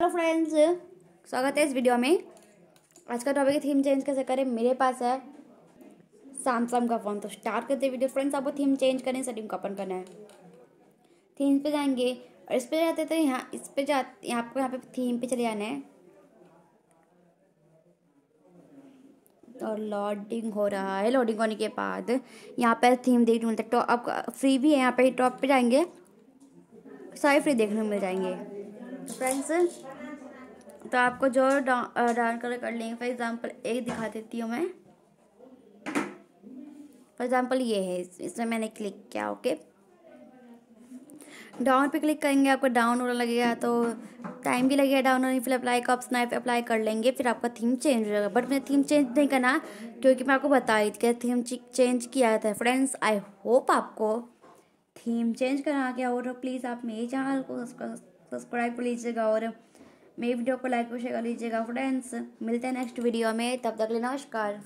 hello friends स्वागत है इस वीडियो में आज का टॉपिक थीम चेंज कैसे करें मेरे पास है सैमसंग का फ़ोन तो स्टार्ट करते हैं वीडियो फ्रेंड्स आपको थीम चेंज करें सेटिंग को ओपन करना है थीम पे जाएंगे और इस पे जाते तो यहाँ इस पे जा यहाँ आपको यहाँ पे थीम पे चले जाना है और लोडिंग हो रहा है लोडिंग होने के बाद यहाँ पर थीम देखने मिलता है टॉप फ्री भी है यहाँ पर टॉप पर जाएंगे सारे फ्री देखने मिल जाएंगे तो फ्रेंड्स तो आपको जो डार्क कलर कर लेंगे फॉर एग्जांपल एक दिखा देती हूँ मैं फॉर एग्जांपल ये है इसमें मैंने क्लिक किया ओके डाउन पे क्लिक करेंगे आपको डाउन होना लगेगा तो टाइम भी लगेगा डाउन होने फिर अप्लाई का ऑप्शन आप अप्लाई कर लेंगे फिर आपका थीम चेंज हो जाएगा बट मैंने थीम चेंज नहीं करना क्योंकि मैं आपको बता रही थी क्या थीम चेंज किया था फ्रेंड्स आई होप आपको थीम चेंज करा गया हो तो प्लीज़ आप मेरे चैनल को सब्सक्राइब सब्सक्राइब कर लीजिएगा और मेरी वीडियो को लाइक और शेयर कर लीजिएगा फ्रेंड्स मिलते हैं नेक्स्ट वीडियो में तब तक लिए नमस्कार